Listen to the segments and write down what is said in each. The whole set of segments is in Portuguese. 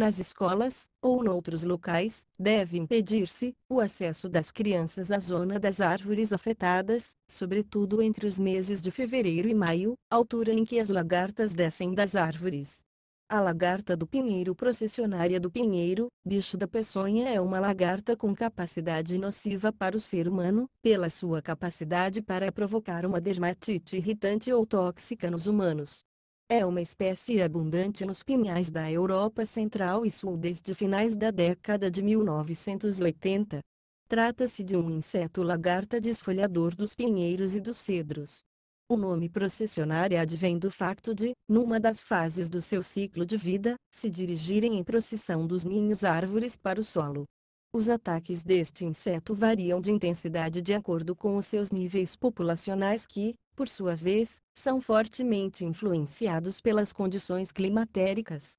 nas escolas, ou noutros locais, deve impedir-se o acesso das crianças à zona das árvores afetadas, sobretudo entre os meses de fevereiro e maio, altura em que as lagartas descem das árvores. A lagarta do pinheiro processionária do pinheiro, bicho da peçonha é uma lagarta com capacidade nociva para o ser humano, pela sua capacidade para provocar uma dermatite irritante ou tóxica nos humanos. É uma espécie abundante nos pinhais da Europa Central e Sul desde finais da década de 1980. Trata-se de um inseto lagarta desfolhador dos pinheiros e dos cedros. O nome processionária advém do facto de, numa das fases do seu ciclo de vida, se dirigirem em procissão dos ninhos árvores para o solo. Os ataques deste inseto variam de intensidade de acordo com os seus níveis populacionais que, por sua vez, são fortemente influenciados pelas condições climatéricas.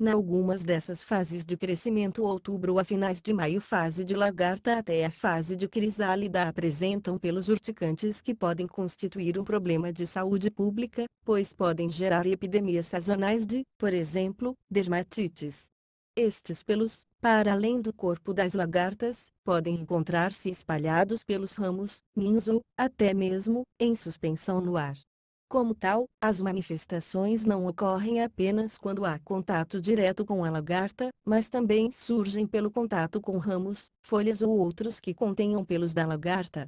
Na algumas dessas fases de crescimento outubro a finais de maio fase de lagarta até a fase de crisálida apresentam pelos urticantes que podem constituir um problema de saúde pública, pois podem gerar epidemias sazonais de, por exemplo, dermatites. Estes pelos, para além do corpo das lagartas, podem encontrar-se espalhados pelos ramos, ninhos ou, até mesmo, em suspensão no ar. Como tal, as manifestações não ocorrem apenas quando há contato direto com a lagarta, mas também surgem pelo contato com ramos, folhas ou outros que contenham pelos da lagarta.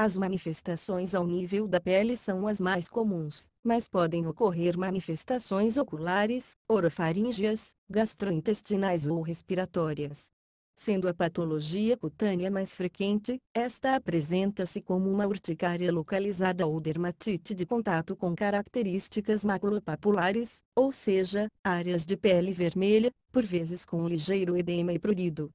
As manifestações ao nível da pele são as mais comuns, mas podem ocorrer manifestações oculares, orofaríngeas, gastrointestinais ou respiratórias. Sendo a patologia cutânea mais frequente, esta apresenta-se como uma urticária localizada ou dermatite de contato com características maculopapulares, ou seja, áreas de pele vermelha, por vezes com ligeiro edema e prurido.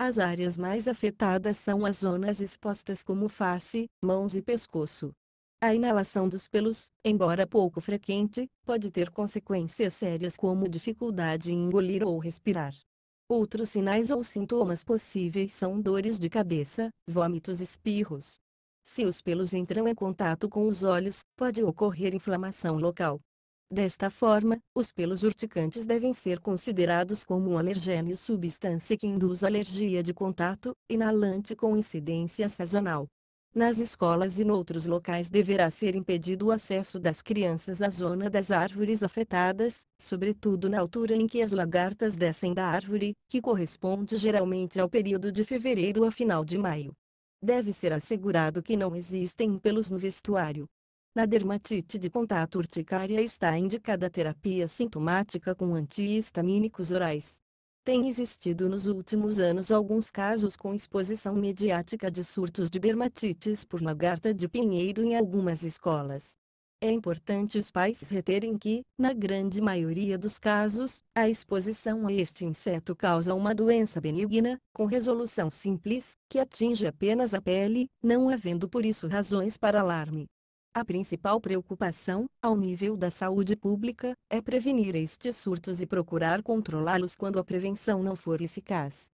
As áreas mais afetadas são as zonas expostas como face, mãos e pescoço. A inalação dos pelos, embora pouco frequente, pode ter consequências sérias como dificuldade em engolir ou respirar. Outros sinais ou sintomas possíveis são dores de cabeça, vômitos e espirros. Se os pelos entram em contato com os olhos, pode ocorrer inflamação local, Desta forma, os pelos urticantes devem ser considerados como um alergênio substância que induz alergia de contato, inalante com incidência sazonal. Nas escolas e noutros locais deverá ser impedido o acesso das crianças à zona das árvores afetadas, sobretudo na altura em que as lagartas descem da árvore, que corresponde geralmente ao período de fevereiro a final de maio. Deve ser assegurado que não existem pelos no vestuário. Na dermatite de contato urticária está indicada terapia sintomática com antihistamínicos orais. Tem existido nos últimos anos alguns casos com exposição mediática de surtos de dermatites por lagarta de pinheiro em algumas escolas. É importante os pais reterem que, na grande maioria dos casos, a exposição a este inseto causa uma doença benigna, com resolução simples, que atinge apenas a pele, não havendo por isso razões para alarme. A principal preocupação, ao nível da saúde pública, é prevenir estes surtos e procurar controlá-los quando a prevenção não for eficaz.